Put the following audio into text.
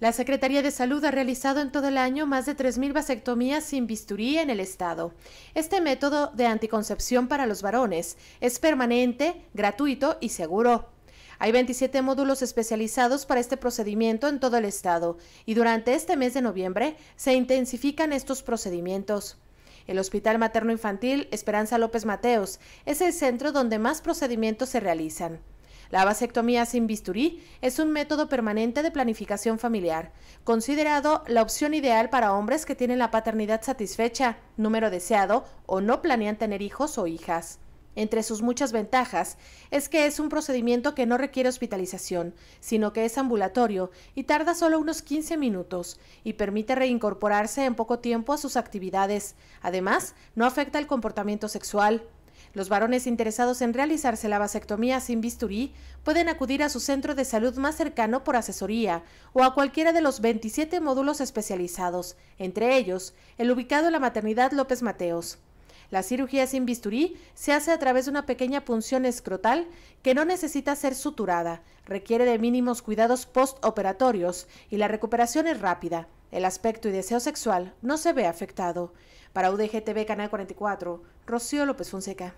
La Secretaría de Salud ha realizado en todo el año más de 3.000 vasectomías sin bisturí en el Estado. Este método de anticoncepción para los varones es permanente, gratuito y seguro. Hay 27 módulos especializados para este procedimiento en todo el Estado y durante este mes de noviembre se intensifican estos procedimientos. El Hospital Materno Infantil Esperanza López Mateos es el centro donde más procedimientos se realizan. La vasectomía sin bisturí es un método permanente de planificación familiar, considerado la opción ideal para hombres que tienen la paternidad satisfecha, número deseado o no planean tener hijos o hijas. Entre sus muchas ventajas es que es un procedimiento que no requiere hospitalización, sino que es ambulatorio y tarda solo unos 15 minutos y permite reincorporarse en poco tiempo a sus actividades. Además, no afecta el comportamiento sexual, los varones interesados en realizarse la vasectomía sin bisturí pueden acudir a su centro de salud más cercano por asesoría o a cualquiera de los 27 módulos especializados, entre ellos el ubicado en la maternidad López Mateos. La cirugía sin bisturí se hace a través de una pequeña punción escrotal que no necesita ser suturada, requiere de mínimos cuidados postoperatorios y la recuperación es rápida. El aspecto y deseo sexual no se ve afectado. Para UDGTV Canal 44, Rocío López Fonseca.